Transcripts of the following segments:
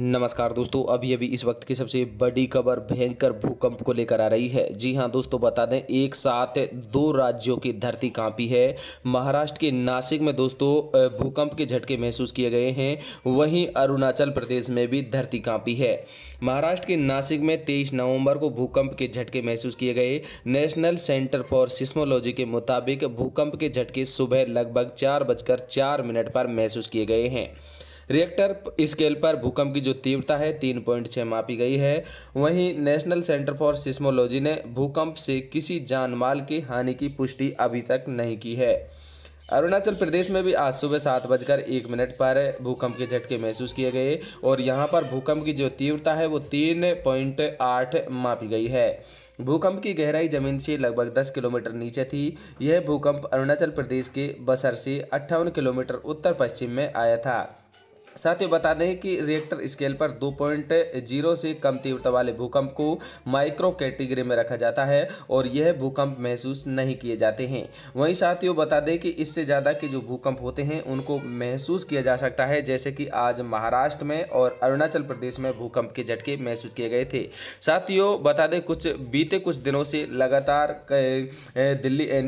नमस्कार दोस्तों अभी अभी इस वक्त की सबसे बड़ी खबर भयंकर भूकंप को लेकर आ रही है जी हां दोस्तों बता दें एक साथ दो राज्यों की धरती कांपी है महाराष्ट्र के नासिक में दोस्तों भूकंप के झटके महसूस किए गए हैं वहीं अरुणाचल प्रदेश में भी धरती कांपी है महाराष्ट्र के नासिक में तेईस नवम्बर को भूकंप के झटके महसूस किए गए नेशनल सेंटर फॉर सिस्मोलॉजी के मुताबिक भूकंप के झटके सुबह लगभग चार बजकर चार मिनट पर महसूस किए गए हैं रिएक्टर स्केल पर भूकंप की जो तीव्रता है तीन पॉइंट छः मापी गई है वहीं नेशनल सेंटर फॉर सिस्मोलॉजी ने भूकंप से किसी जान माल की हानि की पुष्टि अभी तक नहीं की है अरुणाचल प्रदेश में भी आज सुबह सात बजकर एक मिनट पर भूकंप के झटके महसूस किए गए और यहाँ पर भूकंप की जो तीव्रता है वो तीन पॉइंट आठ मापी गई है भूकंप की गहराई जमीन से लगभग 10 किलोमीटर नीचे थी यह भूकंप अरुणाचल प्रदेश के बसर से अट्ठावन किलोमीटर उत्तर पश्चिम में आया था साथ ही बता दें कि रिएक्टर स्केल पर 2.0 से कम तीव्रता वाले भूकंप को माइक्रो कैटेगरी में रखा जाता है और यह भूकंप महसूस नहीं किए जाते हैं वहीं साथियों बता दें कि इससे ज़्यादा के जो भूकंप होते हैं उनको महसूस किया जा सकता है जैसे कि आज महाराष्ट्र में और अरुणाचल प्रदेश में भूकंप के झटके महसूस किए गए थे साथियों बता दें कुछ बीते कुछ दिनों से लगातार दिल्ली एन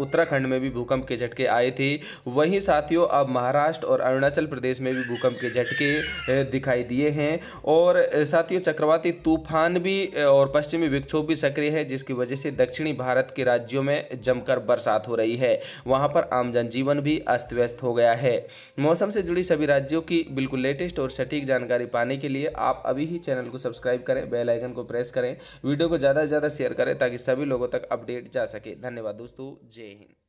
उत्तराखंड में भी भूकंप के झटके आए थे वहीं साथियों अब महाराष्ट्र और अरुणाचल प्रदेश में भी भूकंप भूकंप के झटके दिखाई दिए हैं और साथियों चक्रवाती तूफान भी और पश्चिमी विक्षोभ भी सक्रिय है जिसकी वजह से दक्षिणी भारत के राज्यों में जमकर बरसात हो रही है वहाँ पर आम जनजीवन भी अस्त व्यस्त हो गया है मौसम से जुड़ी सभी राज्यों की बिल्कुल लेटेस्ट और सटीक जानकारी पाने के लिए आप अभी ही चैनल को सब्सक्राइब करें बेल आइकन को प्रेस करें वीडियो को ज़्यादा से ज़्यादा शेयर करें ताकि सभी लोगों तक अपडेट जा सके धन्यवाद दोस्तों जय हिंद